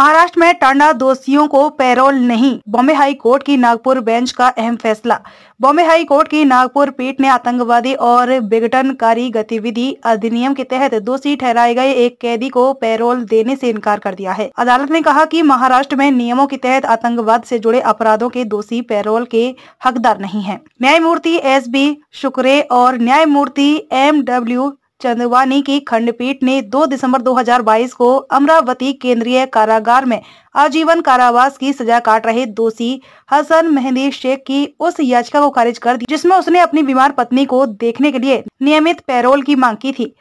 महाराष्ट्र में टांडा दोषियों को पैरोल नहीं बॉम्बे हाई कोर्ट की नागपुर बेंच का अहम फैसला बॉम्बे हाई कोर्ट की नागपुर पीठ ने आतंकवादी और विघटनकारी गतिविधि अधिनियम के तहत दोषी ठहराए गए एक कैदी को पैरोल देने से इनकार कर दिया है अदालत ने कहा कि महाराष्ट्र में नियमों के तहत आतंकवाद से जुड़े अपराधों के दोषी पैरोल के हकदार नहीं है न्यायमूर्ति एस बी शुक्रे और न्यायमूर्ति एम डब्ल्यू चंदवानी की खंडपीठ ने 2 दिसंबर 2022 को अमरावती केंद्रीय कारागार में आजीवन कारावास की सजा काट रहे दोषी हसन मेहंदी शेख की उस याचिका को खारिज कर दी जिसमें उसने अपनी बीमार पत्नी को देखने के लिए नियमित पैरोल की मांग की थी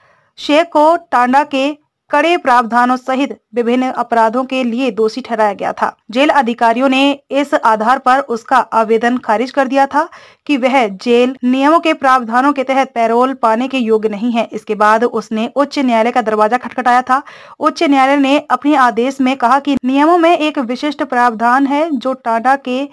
शेख को टांडा के कड़े प्रावधानों सहित विभिन्न अपराधों के लिए दोषी ठहराया गया था जेल अधिकारियों ने इस आधार पर उसका आवेदन खारिज कर दिया था कि वह जेल नियमों के प्रावधानों के तहत पैरोल पाने के योग्य नहीं है इसके बाद उसने उच्च न्यायालय का दरवाजा खटखटाया था उच्च न्यायालय ने अपने आदेश में कहा की नियमों में एक विशिष्ट प्रावधान है जो टाटा के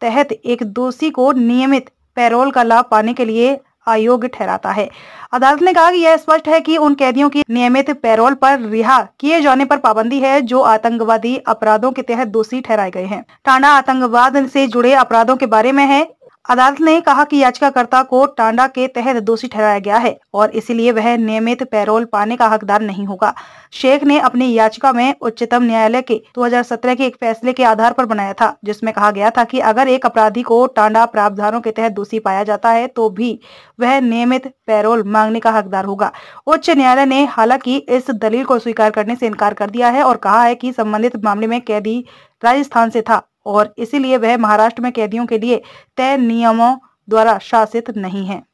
तहत एक दोषी को नियमित पैरोल का लाभ पाने के लिए अयोग्य ठहराता है अदालत ने कहा कि यह स्पष्ट है कि उन कैदियों की नियमित पैरोल पर रिहा किए जाने पर पाबंदी है जो आतंकवादी अपराधों के तहत दोषी ठहराए गए हैं टाणा आतंकवाद से जुड़े अपराधों के बारे में है अदालत ने कहा कि याचिकाकर्ता को टांडा के तहत दोषी ठहराया गया है और इसीलिए वह नियमित पैरोल पाने का हकदार नहीं होगा शेख ने अपनी याचिका में उच्चतम न्यायालय के 2017 के एक फैसले के आधार पर बनाया था जिसमें कहा गया था कि अगर एक अपराधी को टांडा प्रावधानों के तहत दोषी पाया जाता है तो भी वह नियमित पैरोल मांगने का हकदार होगा उच्च न्यायालय ने हालांकि इस दलील को स्वीकार करने से इनकार कर दिया है और कहा है की संबंधित मामले में कैदी राजस्थान से था और इसीलिए वह महाराष्ट्र में कैदियों के लिए तय नियमों द्वारा शासित नहीं है